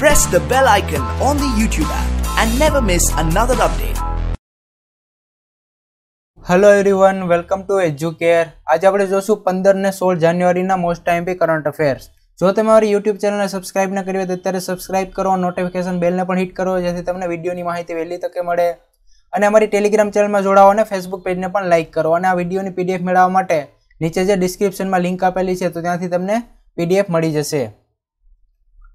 press the bell icon on the YouTube app and never miss another update. Hello everyone welcome to Educare આજે આપણે જોશું પંદર ને સોળ જાન્યુઆરીના મોસ્ટ ટાઈમ બી કરંટ અફેર્સ જો તમે મારી યુટ્યુબ ચેનલને સબસ્ક્રાઇબ ન કરી હોય તો અત્યારે સબસ્ક્રાઇબ કરો નોટિફિકેશન બેલને પણ હિટ કરો જેથી તમને વિડીયોની માહિતી વહેલી તકે મળે અને અમારી ટેલિગ્રામ ચેનલમાં જોડાવો અને ફેસબુક પેજને પણ લાઇક કરો અને આ વિડીયોની પીડીએફ મેળવવા માટે નીચે જે ડિસ્ક્રિપ્શનમાં લિંક આપેલી છે તો ત્યાંથી તમને પીડીએફ મળી જશે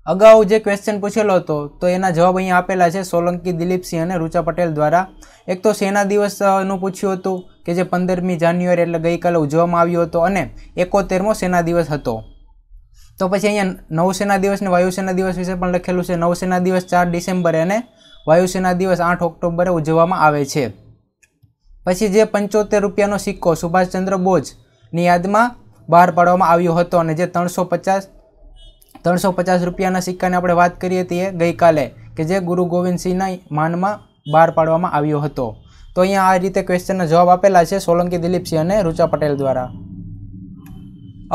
અગાઉ જે ક્વેશ્ચન પૂછેલો હતો તો એના જવાબ અહીં આપેલા છે સોલંકી દિલીપસિંહ અને રુચા પટેલ દ્વારા એક તો સેના દિવસનું પૂછ્યું હતું કે જે પંદરમી જાન્યુઆરી એટલે ગઈકાલે ઉજવવામાં આવ્યો હતો અને એકોતેરમો સેના દિવસ હતો તો પછી અહીંયા નવસેના દિવસ અને વાયુસેના દિવસ વિશે પણ લખેલું છે નવસેના દિવસ ચાર ડિસેમ્બરે અને વાયુસેના દિવસ આઠ ઓક્ટોબરે ઉજવવામાં આવે છે પછી જે પંચોતેર રૂપિયાનો સિક્કો સુભાષચંદ્ર બોઝની યાદમાં બહાર પાડવામાં આવ્યો હતો અને જે ત્રણસો પચાસ ત્રણસો પચાસ રૂપિયાના સિક્કાની આપણે વાત કરીએ તે ગઈકાલે કે જે ગુરુ ગોવિંદસિંહના માનમાં બહાર પાડવામાં આવ્યો હતો તો અહીંયા આ રીતે ક્વેશ્ચનના જવાબ આપેલા છે સોલંકી દિલીપસિંહ અને રુચા પટેલ દ્વારા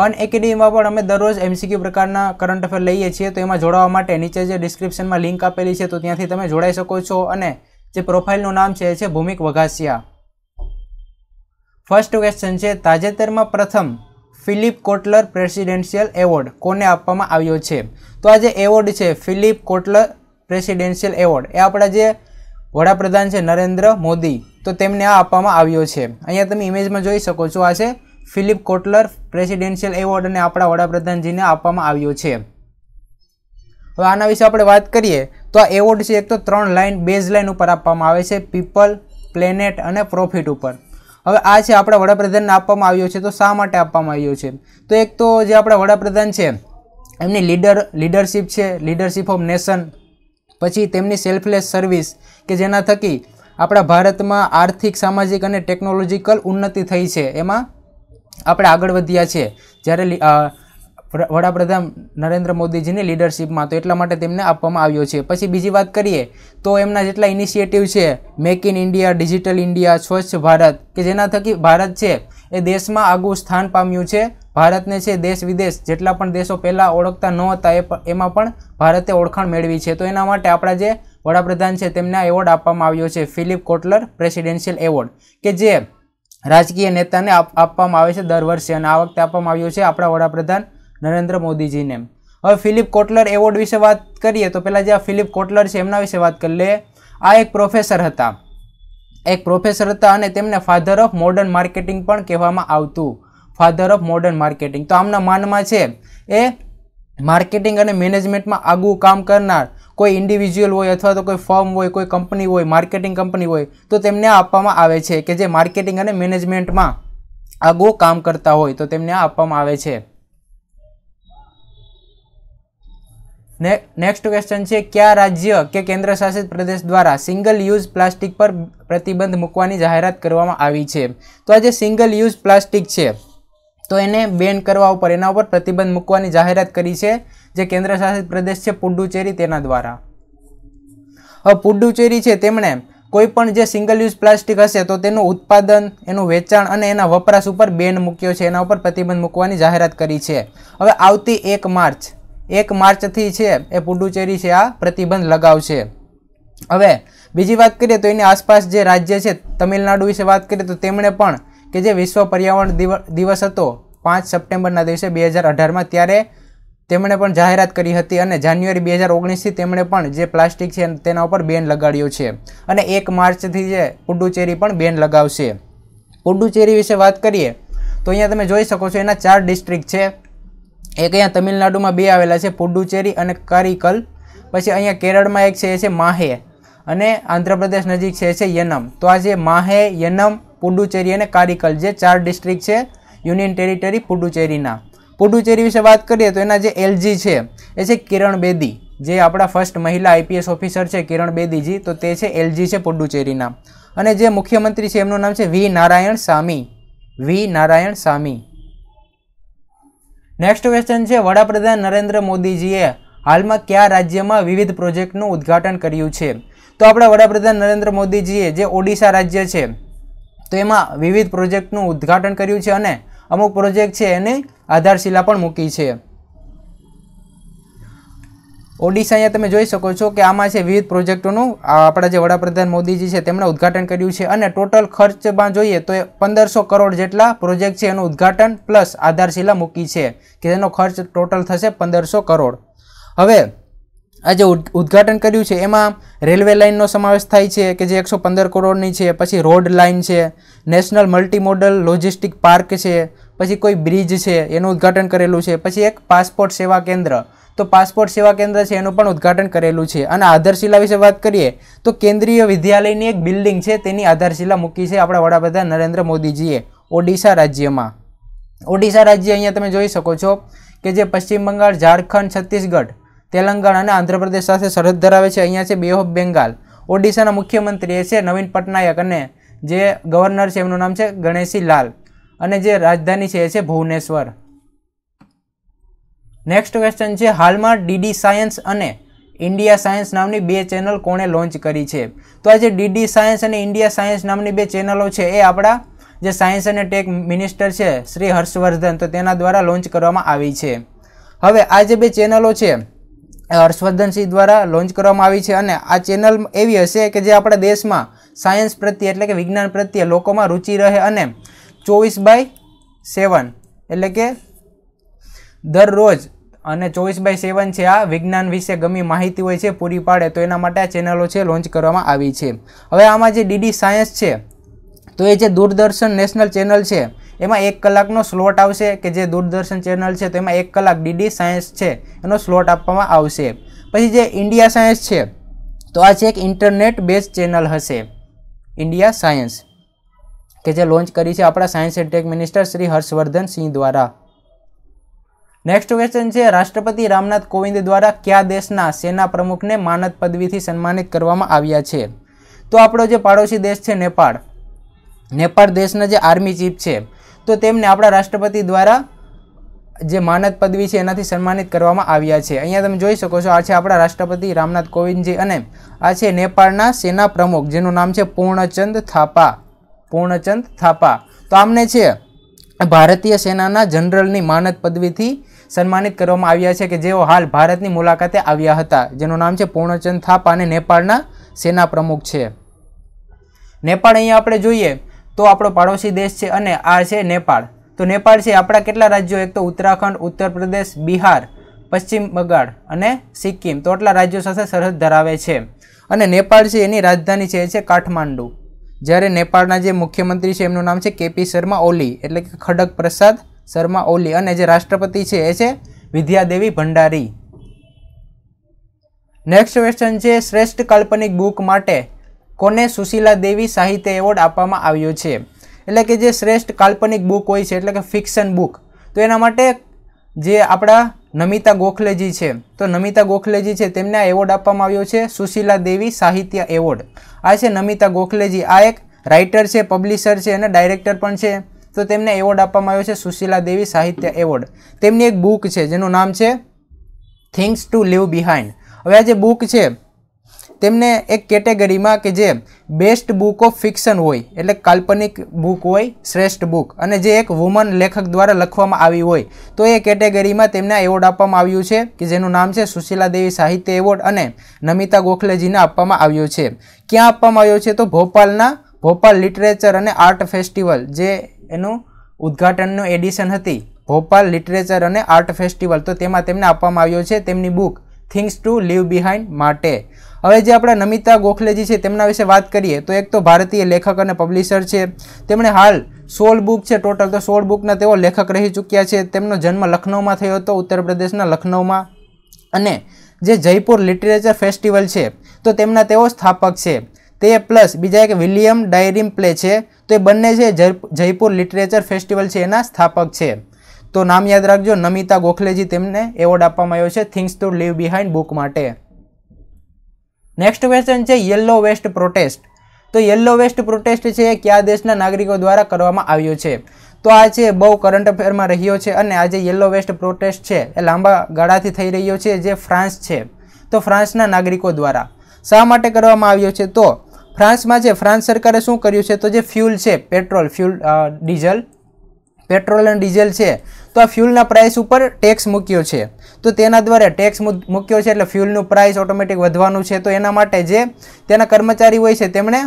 અનએકેડમીમાં પણ અમે દરરોજ એમસીક્યુ પ્રકારના કરંટ અફેર લઈએ છીએ તો એમાં જોડાવા માટે નીચે જે ડિસ્ક્રિપ્શનમાં લિંક આપેલી છે તો ત્યાંથી તમે જોડાઈ શકો છો અને જે પ્રોફાઇલનું નામ છે એ છે ભૂમિક વઘાસિયા ફર્સ્ટ ક્વેશ્ચન છે તાજેતરમાં પ્રથમ ફિલિપ કોટલર પ્રેસિડેન્શિયલ એવોર્ડ કોને આપવામાં આવ્યો છે તો આ જે એવોર્ડ છે ફિલિપ કોટલર પ્રેસિડેન્શિયલ એવોર્ડ એ આપણા જે વડાપ્રધાન છે નરેન્દ્ર મોદી તો તેમને આ આપવામાં આવ્યો છે અહીંયા તમે ઇમેજમાં જોઈ શકો છો આ છે ફિલિપ કોટલર પ્રેસિડેન્શિયલ એવોર્ડ અને આપણા વડાપ્રધાનજીને આપવામાં આવ્યો છે હવે આના વિશે આપણે વાત કરીએ તો આ એવોર્ડ છે એક તો ત્રણ લાઇન બેઝ લાઇન ઉપર આપવામાં આવે છે પીપલ પ્લેનેટ અને પ્રોફિટ ઉપર હવે આ છે આપણા વડાપ્રધાનને આપવામાં આવ્યો છે તો શા માટે આપવામાં આવ્યો છે તો એક તો જે આપણા વડાપ્રધાન છે એમની લીડર લીડરશીપ છે લીડરશીપ ઓફ નેશન પછી તેમની સેલ્ફલેસ સર્વિસ કે જેના થકી આપણા ભારતમાં આર્થિક સામાજિક અને ટેકનોલોજીકલ ઉન્નતિ થઈ છે એમાં આપણે આગળ વધ્યા છે જ્યારે વડાપ્રધાન નરેન્દ્ર મોદીજીની લીડરશિપમાં તો એટલા માટે તેમને આપવામાં આવ્યો છે પછી બીજી વાત કરીએ તો એમના જેટલા ઇનિશિયેટિવ છે make in India digital India Swachh Bharat કે જેના થકી ભારત છે એ દેશમાં આગવું સ્થાન પામ્યું છે ભારતને છે દેશ વિદેશ જેટલા પણ દેશો પહેલાં ઓળખતા ન હતા એ એમાં પણ ભારતે ઓળખાણ મેળવી છે તો એના માટે આપણા જે વડાપ્રધાન છે તેમને એવોર્ડ આપવામાં આવ્યો છે ફિલિપ કોટલર પ્રેસિડેન્શિયલ એવોર્ડ કે જે રાજકીય નેતાને આપવામાં આવે છે દર વર્ષે અને આ વખતે આપવામાં આવ્યો છે આપણા વડાપ્રધાન નરેન્દ્ર મોદીજીને હવે ફિલિપ કોટલર એવોર્ડ વિશે વાત કરીએ તો પહેલાં જે આ ફિલિપ કોટલર છે એમના વિશે વાત કરી લે આ એક પ્રોફેસર હતા એક પ્રોફેસર હતા અને તેમને ફાધર ઓફ મોડર્ન માર્કેટિંગ પણ કહેવામાં આવતું ફાધર ઓફ મોડર્ન માર્કેટિંગ તો આમના માનમાં છે એ માર્કેટિંગ અને મેનેજમેન્ટમાં આગવું કામ કરનાર કોઈ ઇન્ડિવિજ્યુઅલ હોય અથવા તો કોઈ ફર્મ હોય કોઈ કંપની હોય માર્કેટિંગ કંપની હોય તો તેમને આપવામાં આવે છે કે જે માર્કેટિંગ અને મેનેજમેન્ટમાં આગવું કામ કરતા હોય તો તેમને આપવામાં આવે છે નેક્સ્ટ ક્વેશ્ચન છે કયા રાજ્ય કે કેન્દ્ર શાસિત પ્રદેશ દ્વારા સિંગલ યુઝ પ્લાસ્ટિક પર પ્રતિબંધ મૂકવાની જાહેરાત કરવામાં આવી છે તો આ જે સિંગલ યુઝ પ્લાસ્ટિક છે તો એને બેન કરવા ઉપર એના ઉપર પ્રતિબંધ મૂકવાની જાહેરાત કરી છે જે કેન્દ્ર શાસિત પ્રદેશ છે પુડુચેરી તેના દ્વારા હવે પુડુચેરી છે તેમણે કોઈપણ જે સિંગલ યુઝ પ્લાસ્ટિક હશે તો તેનું ઉત્પાદન એનું વેચાણ અને એના વપરાશ ઉપર બેન મૂક્યો છે એના ઉપર પ્રતિબંધ મૂકવાની જાહેરાત કરી છે હવે આવતી એક માર્ચ એક માર્ચથી છે એ પુડુચેરી છે આ પ્રતિબંધ લગાવશે હવે બીજી વાત કરીએ તો એની આસપાસ જે રાજ્ય છે તમિલનાડુ વિશે વાત કરીએ તો તેમણે પણ કે જે વિશ્વ પર્યાવરણ દિવસ હતો પાંચ સપ્ટેમ્બરના દિવસે બે હજાર અઢારમાં ત્યારે તેમણે પણ જાહેરાત કરી હતી અને જાન્યુઆરી બે હજાર ઓગણીસથી તેમણે પણ જે પ્લાસ્ટિક છે તેના ઉપર બેન લગાડ્યો છે અને એક માર્ચથી જે પુડુચેરી પણ બેન લગાવશે પુડુચેરી વિશે વાત કરીએ તો અહીંયા તમે જોઈ શકો છો એના ચાર ડિસ્ટ્રિક્ટ છે એક અહીંયા તમિલનાડુમાં બે આવેલા છે પુડુચેરી અને કારીકલ પછી અહીંયા કેરળમાં એક છે એ છે માહે અને આંધ્રપ્રદેશ નજીક છે છે યનમ તો આ જે માહે યનમ પુડુચેરી અને કારીકલ જે ચાર ડિસ્ટ્રિક્ટ છે યુનિયન ટેરિટરી પુડુચેરીના પુડુચેરી વિશે વાત કરીએ તો એના જે એલજી છે એ છે કિરણ બેદી જે આપણા ફર્સ્ટ મહિલા આઈપીએસ ઓફિસર છે કિરણ બેદીજી તો તે છે એલજી છે પુડુચેરીના અને જે મુખ્યમંત્રી છે એમનું નામ છે V Narayanasamy V Narayanasamy next question છે વડાપ્રધાન નરેન્દ્ર મોદીજીએ હાલમાં કયા રાજ્યમાં વિવિધ પ્રોજેક્ટનું ઉદ્ઘાટન કર્યું છે તો આપણા વડાપ્રધાન નરેન્દ્ર મોદીજીએ જે ઓડિશા રાજ્ય છે તો એમાં વિવિધ પ્રોજેક્ટનું ઉદ્ઘાટન કર્યું છે અને અમુક પ્રોજેક્ટ છે એની આધારશિલા પણ મૂકી છે ઓડિશા અહીંયા તમે જોઈ શકો છો કે આમાં છે વિવિધ પ્રોજેક્ટોનું આપણા જે વડાપ્રધાન મોદીજી છે તેમણે ઉદ્ઘાટન કર્યું છે અને ટોટલ ખર્ચમાં જોઈએ તો પંદરસો કરોડ જેટલા પ્રોજેક્ટ છે એનું ઉદ્ઘાટન પ્લસ આધારશિલા મૂકી છે કે તેનો ખર્ચ ટોટલ થશે પંદરસો કરોડ હવે આ જે ઉદ્ઘાટન કર્યું છે એમાં રેલવે લાઇનનો સમાવેશ થાય છે કે જે એકસો પંદર કરોડની છે પછી રોડ લાઇન છે national multi modal logistic park છે પછી કોઈ બ્રિજ છે એનું ઉદ્ઘાટન કરેલું છે પછી એક પાસપોર્ટ સેવા કેન્દ્ર તો પાસપોર્ટ સેવા કેન્દ્ર છે એનું પણ ઉદ્ઘાટન કરેલું છે અને આધારશિલા વિશે વાત કરીએ તો કેન્દ્રીય વિદ્યાલયની એક બિલ્ડિંગ છે તેની આધારશિલા મૂકી છે આપણા વડાપ્રધાન નરેન્દ્ર મોદીજીએ ઓડિશા રાજ્યમાં ઓડિશા રાજ્ય અહીંયા તમે જોઈ શકો છો કે જે પશ્ચિમ બંગાળ ઝારખંડ છત્તીસગઢ તેલંગાણા અને આંધ્રપ્રદેશ સાથે સરહદ ધરાવે છે અહીંયા છે બે ઓફ બેંગાલ ઓડિશાના મુખ્યમંત્રી એ છે નવીન પટનાયક અને જે ગવર્નર છે એમનું નામ છે ગણેશી લાલ અને જે રાજધાની છે એ છે ભુવનેશ્વર નેક્સ્ટ ક્વેશ્ચન છે હાલમાં ડીડી સાયન્સ અને ઇન્ડિયા સાયન્સ નામની બે ચેનલ કોણે લોન્ચ કરી છે તો આ જે ડીડી સાયન્સ અને ઇન્ડિયા સાયન્સ નામની બે ચેનલો છે એ આપણા જે સાયન્સ અને ટેક મિનિસ્ટર છે શ્રી હર્ષવર્ધન તો તેના દ્વારા લોન્ચ કરવામાં આવી છે હવે આ જે બે ચેનલો છે હર્ષવર્ધન સિંહ દ્વારા લોન્ચ કરવામાં આવી છે અને આ ચેનલ એવી હશે કે જે આપણા દેશમાં સાયન્સ પ્રત્યે એટલે કે વિજ્ઞાન પ્રત્યે લોકોમાં રુચિ રહે અને ચોવીસ બાય સેવન એટલે કે દરરોજ અને ચોવીસ બાય સેવન છે આ વિજ્ઞાન વિશે ગમી માહિતી હોય છે પૂરી પાડે તો એના માટે આ ચેનલો છે લોન્ચ કરવામાં આવી છે હવે આમાં જે ડીડી સાયન્સ છે તો એ જે દૂરદર્શન નેશનલ ચેનલ છે એમાં એક કલાકનો સ્લોટ આવશે કે જે દૂરદર્શન ચેનલ છે તો એમાં એક કલાક ડીડી સાયન્સ છે એનો સ્લોટ આપવામાં આવશે પછી જે ઇન્ડિયા સાયન્સ છે તો આ છે એક ઇન્ટરનેટ બેઝ ચેનલ હશે ઇન્ડિયા સાયન્સ કે જે લોન્ચ કરી છે આપણા science and tech minister Shri Harshvardhan Singh દ્વારા નેક્સ્ટ ક્વેશ્ચન છે રાષ્ટ્રપતિ રામનાથ કોવિંદ દ્વારા કયા દેશના સેના પ્રમુખને માનદ પદવીથી સન્માનિત કરવામાં આવ્યા છે તો આપણો જે પાડોશી દેશ છે નેપાળ નેપાળ દેશના જે આર્મી ચીફ છે તો તેમને આપણા રાષ્ટ્રપતિ દ્વારા જે માનદ પદવી છે એનાથી સન્માનિત કરવામાં આવ્યા છે અહીંયા તમે જોઈ શકો છો આ છે આપણા રાષ્ટ્રપતિ રામનાથ કોવિંદજી અને આ છે નેપાળના સેના પ્રમુખ જેનું નામ છે પૂર્ણચંદ થાપા પૂર્ણચંદ થાપા તો આમને છે ભારતીય સેનાના જનરલની માનદ પદવીથી સન્માનિત કરવામાં આવ્યા છે કે જેઓ હાલ ભારતની મુલાકાતે આવ્યા હતા જેનું નામ છે પૂર્ણચંદ થાપા અને નેપાળના સેના પ્રમુખ છે નેપાળ અહીંયા આપણે જોઈએ તો આપણો પાડોશી દેશ છે અને આ છે નેપાળ તો નેપાળ છે આપણા કેટલા રાજ્યો એક તો ઉત્તરાખંડ ઉત્તર પ્રદેશ બિહાર પશ્ચિમ બંગાળ અને સિક્કિમ તો આટલા રાજ્યો સાથે સરહદ ધરાવે છે અને નેપાળ છે એની રાજધાની છે એ છે કાઠમાંડુ જ્યારે નેપાળના જે મુખ્યમંત્રી છે એમનું નામ છે કેપી શર્મા ઓલી એટલે કે ખડગ પ્રસાદ શર્મા ઓલી અને જે રાષ્ટ્રપતિ છે એ છે વિદ્યાદેવી ભંડારી નેક્સ્ટ ક્વેશ્ચન છે શ્રેષ્ઠ કાલ્પનિક બુક માટે કોને સુશીલા દેવી સાહિત્ય એવોર્ડ આપવામાં આવ્યો છે એટલે કે જે શ્રેષ્ઠ કાલ્પનિક બુક હોય છે એટલે કે ફિક્શન બુક તો એના માટે જે આપણા નમિતા ગોખલેજી છે તો નમિતા ગોખલેજી છે તેમને આ એવોર્ડ આપવામાં આવ્યો છે સુશીલા દેવી સાહિત્ય એવોર્ડ આ છે નમિતા ગોખલેજી આ એક રાઇટર છે પબ્લિશર છે અને ડાયરેક્ટર પણ છે તો તેમને એવોર્ડ આપવામાં આવ્યો છે સુશીલા દેવી સાહિત્ય એવોર્ડ તેમની એક બુક છે જેનું નામ છે થિંગ્સ ટુ લીવ બિહાઇન્ડ હવે આ જે બુક છે તેમને એક કેટેગરીમાં કે જે બેસ્ટ બુક ઓફ ફિક્શન હોય એટલે કાલ્પનિક બુક હોય શ્રેષ્ઠ બુક અને જે એક વુમન લેખક દ્વારા લખવામાં આવી હોય તો એ કેટેગરીમાં તેમને એવોર્ડ આપવામાં આવ્યું છે કે જેનું નામ છે સુશીલા દેવી સાહિત્ય એવોર્ડ અને નમિતા ગોખલેજીને આપવામાં આવ્યો છે ક્યાં આપવામાં આવ્યો છે તો ભોપાલના ભોપાલ લિટરેચર અને આર્ટ ફેસ્ટિવલ જે એનું ઉદ્ઘાટનનું એડિશન હતી ભોપાલ લિટરેચર અને આર્ટ ફેસ્ટિવલ તો તેમાં તેમને આપવામાં આવ્યો છે તેમની book things to leave behind માટે હવે જે આપણા નમિતા ગોખલેજી છે તેમના વિશે વાત કરીએ તો એક તો ભારતીય લેખક અને પબ્લિશર છે તેમણે હાલ સોળ બુક છે ટોટલ તો સોળ બુકના તેઓ લેખક રહી ચૂક્યા છે તેમનો જન્મ લખનૌમાં થયો હતો ઉત્તર પ્રદેશના લખનૌમાં અને જે જયપુર લિટરેચર ફેસ્ટિવલ છે તો તેમના તેઓ સ્થાપક છે તે પ્લસ બીજા એક વિલિયમ ડાયરીમ પ્લે છે તો એ બંને છે જયપુર લિટરેચર ફેસ્ટિવલ છે એના સ્થાપક છે તો નામ યાદ રાખજો નમિતા ગોખલેજી તેમને એવોર્ડ આપવામાં આવ્યો છે things to leave behind book માટે નેક્સ્ટ ક્વેશ્ચન છે યલો વેસ્ટ પ્રોટેસ્ટ તો યલો વેસ્ટ પ્રોટેસ્ટ છે એ કયા દેશના નાગરિકો દ્વારા કરવામાં આવ્યો છે તો આ છે બહુ કરંટ અફેરમાં રહ્યો છે અને આ જે યલો વેસ્ટ પ્રોટેસ્ટ છે એ લાંબા ગાળાથી થઈ રહ્યો છે જે ફ્રાન્સ છે તો ફ્રાન્સના નાગરિકો દ્વારા શા માટે કરવામાં આવ્યો છે તો ફ્રાન્સમાં છે ફ્રાન્સ સરકારે શું કર્યું છે તો જે ફ્યુલ છે પેટ્રોલ ફ્યુલ ડીઝલ પેટ્રોલ અને ડીઝલ છે તો આ ફ્યુલના પ્રાઇસ ઉપર ટેક્સ મૂક્યો છે તો તેના દ્વારા ટેક્સ મૂક્યો છે એટલે ફ્યુલનું પ્રાઇસ ઓટોમેટિક વધવાનું છે તો એના માટે જે તેના કર્મચારી હોય છે તેમણે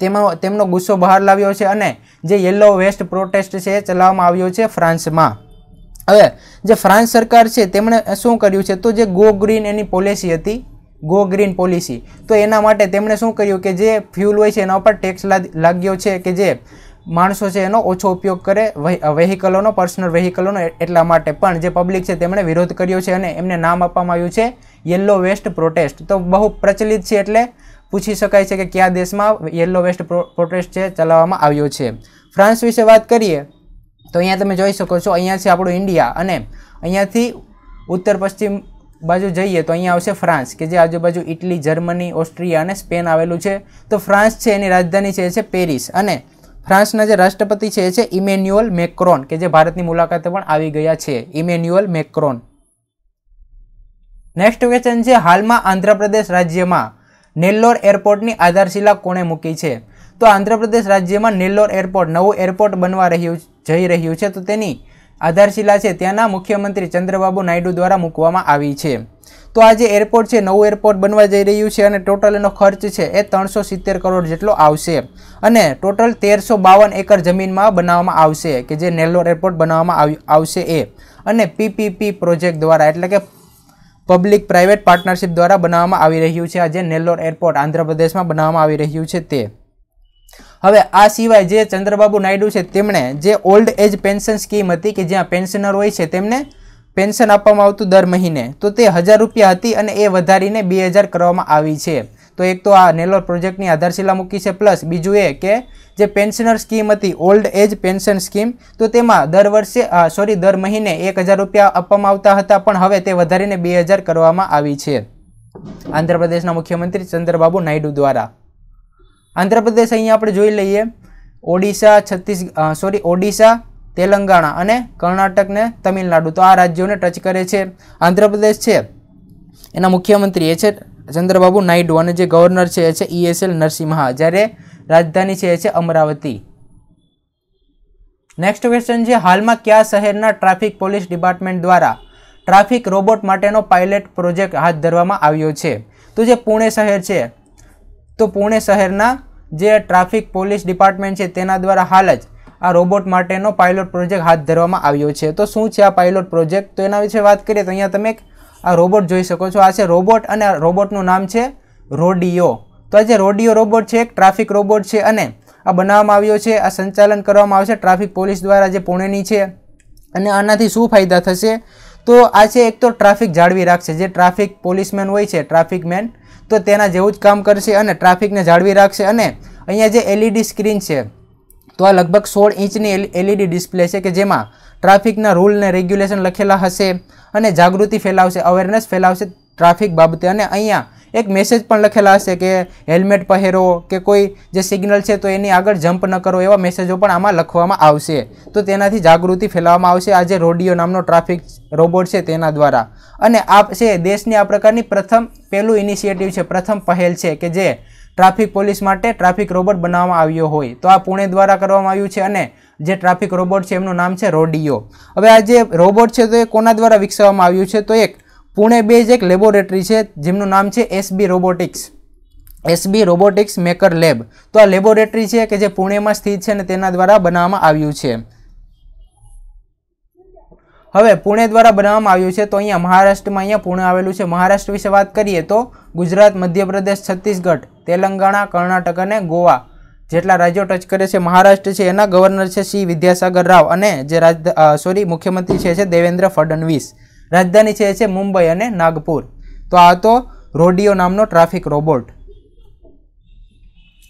તેમાં તેમનો ગુસ્સો બહાર લાવ્યો છે અને જે યલો વેસ્ટ પ્રોટેસ્ટ છે એ ચલાવવામાં આવ્યો છે ફ્રાન્સમાં હવે જે ફ્રાન્સ સરકાર છે તેમણે શું કર્યું છે તો જે ગો ગ્રીન એની પોલિસી હતી ગો ગ્રીન પોલિસી તો એના માટે તેમણે શું કર્યું કે જે ફ્યુલ હોય છે એના ઉપર ટેક્સ લાગ્યો છે કે જે માણસો છે એનો ઓછો ઉપયોગ કરે વેહિકલોનો પર્સનલ વેહિકલોનો એટલા માટે પણ જે પબ્લિક છે તેમણે વિરોધ કર્યો છે અને એમને નામ આપવામાં આવ્યું છે યલો વેસ્ટ પ્રોટેસ્ટ તો બહુ પ્રચલિત છે એટલે પૂછી શકાય છે કે કયા દેશમાં યલો વેસ્ટ પ્રોટેસ્ટ છે ચલાવવામાં આવ્યો છે ફ્રાન્સ વિશે વાત કરીએ તો અહીંયા તમે જોઈ શકો છો અહીંયા છે આપણું ઇન્ડિયા અને અહીંયાથી ઉત્તર પશ્ચિમ બાજુ જઈએ તો અહીંયા આવશે ફ્રાન્સ કે જે આજુબાજુ ઇટલી જર્મની ઓસ્ટ્રિયા અને સ્પેન આવેલું છે તો ફ્રાન્સ છે એની રાજધાની છે એ છે પેરિસ અને ફ્રાન્સના જે રાષ્ટ્રપતિ છે એ છે ઇમેન્યુઅલ મેક્રોન કે જે ભારતની મુલાકાતે પણ આવી ગયા છે ઇમેન્યુઅલ મેક્રોન નેક્સ્ટ ક્વેશ્ચન છે હાલમાં આંધ્રપ્રદેશ રાજ્યમાં નેલ્લોર એરપોર્ટની આધારશિલા કોણે મૂકી છે તો આંધ્રપ્રદેશ રાજ્યમાં નેલ્લોર એરપોર્ટ નવું એરપોર્ટ બનવા રહ્યું જઈ રહ્યું છે તો તેની આધારશિલા છે ત્યાંના મુખ્યમંત્રી ચંદ્રબાબુ નાયડુ દ્વારા મૂકવામાં આવી છે તો આ જે એરપોર્ટ છે નવું એરપોર્ટ બનવા જઈ રહ્યું છે અને ટોટલ એનો ખર્ચ છે એ ત્રણસો સિત્તેર કરોડ જેટલો આવશે અને ટોટલ તેરસો બાવન એકર જમીનમાં બનાવવામાં આવશે કે જે નેલ્લોર એરપોર્ટ બનાવવામાં આવશે એ અને પીપીપી પ્રોજેક્ટ દ્વારા એટલે કે પબ્લિક પ્રાઇવેટ પાર્ટનરશિપ દ્વારા બનાવવામાં આવી રહ્યું છે આ જે નેલ્લોર એરપોર્ટ આંધ્રપ્રદેશમાં બનાવવામાં આવી રહ્યું છે તે હવે આ સિવાય જે ચંદ્રબાબુ નાયડુ છે તેમણે જે ઓલ્ડ એજ પેન્શન સ્કીમ હતી કે જ્યાં પેન્શનર હોય છે તેમને પેન્શન આપવામાં આવતું દર મહિને તો તે હજાર રૂપિયા હતી અને એ વધારીને બે હજાર કરવામાં આવી છે તો એક તો આ નેલોર પ્રોજેક્ટની આધારશિલા મૂકી છે પ્લસ બીજું એ કે જે પેન્શનર સ્કીમ હતી ઓલ્ડ એજ પેન્શન સ્કીમ તો તેમાં દર વર્ષે સોરી દર મહિને એક રૂપિયા આપવામાં આવતા હતા પણ હવે તે વધારીને બે કરવામાં આવી છે આંધ્રપ્રદેશના મુખ્યમંત્રી ચંદ્રબાબુ નાયડુ દ્વારા આંધ્રપ્રદેશ અહીંયા આપણે જોઈ લઈએ ઓડિશા છત્તીસ સોરી ઓડિશા તેલંગાણા અને કર્ણાટકને તમિલનાડુ તો આ રાજ્યોને ટચ કરે છે આંધ્રપ્રદેશ છે એના મુખ્યમંત્રી એ છે ચંદ્રબાબુ નાયડુ અને જે ગવર્નર છે એ છે ઈએસએલ નરસિંહા જ્યારે રાજધાની છે એ છે અમરાવતી નેક્સ્ટ ક્વેશ્ચન છે હાલમાં કયા શહેરના ટ્રાફિક પોલીસ ડિપાર્ટમેન્ટ દ્વારા ટ્રાફિક રોબોટ માટેનો પાયલેટ પ્રોજેક્ટ હાથ ધરવામાં આવ્યો છે તો જે પુણે શહેર છે તો પુણે શહેરના જે ટ્રાફિક પોલીસ ડિપાર્ટમેન્ટ છે તેના દ્વારા હાલ જ આ રોબોટ માટેનો પાયલોટ પ્રોજેક્ટ હાથ ધરવામાં આવ્યો છે તો શું છે આ પાયલોટ પ્રોજેક્ટ તો એના વિશે વાત કરીએ તો અહીંયા તમે આ રોબોટ જોઈ શકો છો આ છે રોબોટ અને આ રોબોટનું નામ છે રોડિયો તો આ જે રોડિયો રોબોટ છે એક ટ્રાફિક રોબોટ છે અને આ બનાવવામાં આવ્યો છે આ સંચાલન કરવામાં આવશે ટ્રાફિક પોલીસ દ્વારા જે પુણેની છે અને આનાથી શું ફાયદા થશે તો આ છે એક તો ટ્રાફિક જાળવી રાખશે જે ટ્રાફિક પોલીસમેન હોય છે ટ્રાફિક મેન તો તેના જેવું જ કામ કરશે અને ટ્રાફિકને જાળવી રાખશે અને અહીંયા જે એલઈડી સ્ક્રીન છે તો આ લગભગ સોળ ઇંચની એલઈડી ડિસ્પ્લે છે કે જેમાં ટ્રાફિકના રૂલને રેગ્યુલેશન લખેલા હશે અને જાગૃતિ ફેલાવશે અવેરનેસ ફેલાવશે ટ્રાફિક બાબતે અને અહીંયા એક મેસેજ પણ લખેલા હશે કે હેલ્મેટ પહેરો કે કોઈ જે સિગ્નલ છે તો એની આગળ જમ્પ ન કરો એવા મેસેજો પણ આમાં લખવામાં આવશે તો તેનાથી જાગૃતિ ફેલાવવામાં આવશે આજે રોડિયો નામનો ટ્રાફિક રોબોટ છે તેના દ્વારા અને આ છે દેશની આ પ્રકારની પ્રથમ પહેલું ઇનિશિયેટિવ છે પ્રથમ પહેલ છે કે જે ટ્રાફિક પોલીસ માટે ટ્રાફિક રોબોટ બનાવવામાં આવ્યો હોય તો આ પુણે દ્વારા કરવામાં આવ્યું છે અને જે ટ્રાફિક રોબોટ છે એમનું નામ છે રોડિયો હવે આ જે રોબોટ છે તો એ કોના દ્વારા વિકસાવવામાં આવ્યું છે તો એક પુણે બેઝ એક લેબોરેટરી છે જેમનું નામ છે SB robotics SB robotics maker lab તો આ લેબોરેટરી છે કે જે પુણેમાં સ્થિત છે અને તેના દ્વારા બનાવવામાં આવ્યું છે હવે પુણે દ્વારા બનાવવામાં આવ્યું છે તો અહીંયા મહારાષ્ટ્રમાં અહીંયા પુણે આવેલું છે મહારાષ્ટ્ર વિશે વાત કરીએ તો ગુજરાત મધ્યપ્રદેશ છત્તીસગઢ તેલંગાણા કર્ણાટક અને ગોવા જેટલા રાજ્યો ટચ કરે છે મહારાષ્ટ્ર છે એના ગવર્નર છે શ્રી વિદ્યાસાગર રાવ અને જે રાજ સોરી મુખ્યમંત્રી છે દેવેન્દ્ર ફડણવીસ રાજધાની છે એ છે મુંબઈ અને નાગપુર તો આ તો રોડિયો નામનો ટ્રાફિક રોબોટ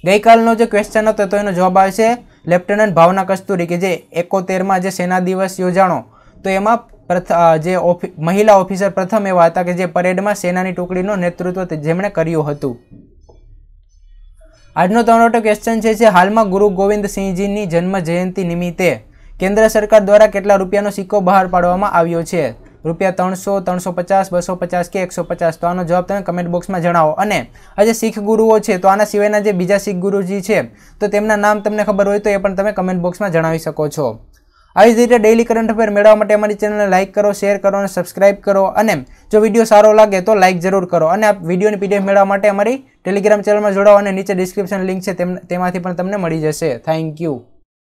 ગઈકાલનો જે ક્વેશ્ચન હતો તો એનો જવાબ આવશે લેફ્ટનન્ટ ભાવના કસ્તુરી કે જે એકોતેરમાં જે સેના દિવસ યોજાણો તો એમાં પ્રથ જે મહિલા ઓફિસર પ્રથમ એવા હતા કે જે પરેડમાં સેનાની ટુકડીનું નેતૃત્વ જેમણે કર્યું હતું આજનો તમારો ક્વેશ્ચન છે જે હાલમાં ગુરુ ગોવિંદસિંહજીની જન્મ જયંતિ નિમિત્તે કેન્દ્ર સરકાર દ્વારા કેટલા રૂપિયાનો સિક્કો બહાર પાડવામાં આવ્યો છે રૂપિયા ત્રણસો ત્રણસો પચાસ બસો પચાસ કે એકસો પચાસ તો આનો જવાબ તમે કમેન્ટ બોક્સમાં જણાવો અને આજે શીખ ગુરુઓ છે તો આના સિવાયના જે બીજા શીખ ગુરુજી છે તો તેમના નામ તમને ખબર હોય તો એ પણ તમે કમેન્ટ બોક્સમાં જણાવી શકો છો આવી જ રીતે ડેઇલી કરંટ અફેર મેળવવા માટે અમારી ચેનલને લાઇક કરો શેર કરો અને સબસ્ક્રાઇબ કરો અને જો વિડીયો સારો લાગે તો લાઇક જરૂર કરો અને આ વિડીયોની પીડીએફ મેળવવા માટે અમારી ટેલિગ્રામ ચેનલમાં જોડાવો અને નીચે ડિસ્ક્રિપ્શન લિંક છે તેમ તેમાંથી પણ તમને મળી જશે થેન્ક યુ